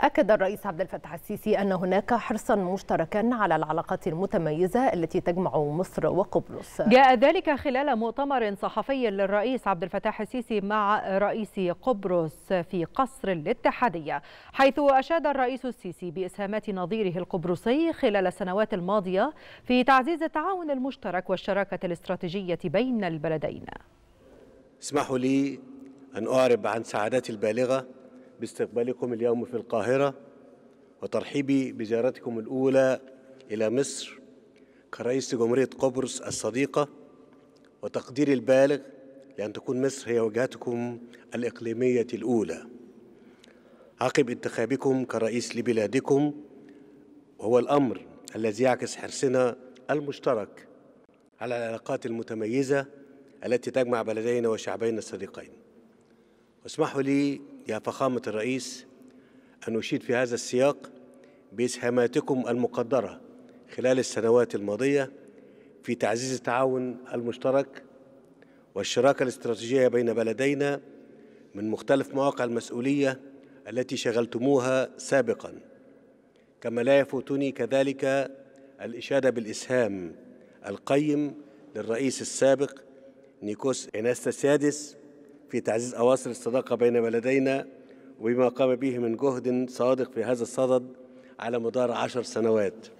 أكد الرئيس عبد الفتاح السيسي أن هناك حرصا مشتركا على العلاقات المتميزة التي تجمع مصر وقبرص جاء ذلك خلال مؤتمر صحفي للرئيس عبد الفتاح السيسي مع رئيس قبرص في قصر الاتحادية حيث أشاد الرئيس السيسي بإسهامات نظيره القبرصي خلال السنوات الماضية في تعزيز التعاون المشترك والشراكة الاستراتيجية بين البلدين اسمحوا لي أن أعرب عن سعادتي البالغة باستقبالكم اليوم في القاهرة وترحيبي بزيارتكم الأولى إلى مصر كرئيس جمهورية قبرص الصديقة وتقديري البالغ لأن تكون مصر هي وجهتكم الإقليمية الأولى عقب انتخابكم كرئيس لبلادكم وهو الأمر الذي يعكس حرصنا المشترك على العلاقات المتميزة التي تجمع بلدينا وشعبين الصديقين اسمحوا لي يا فخامة الرئيس أن أشيد في هذا السياق بإسهاماتكم المقدرة خلال السنوات الماضية في تعزيز التعاون المشترك والشراكة الاستراتيجية بين بلدينا من مختلف مواقع المسؤولية التي شغلتموها سابقا كما لا يفوتني كذلك الإشادة بالإسهام القيم للرئيس السابق نيكوس إناستاسيادس سادس في تعزيز أواصر الصداقة بين بلدينا وبما قام به من جهد صادق في هذا الصدد على مدار عشر سنوات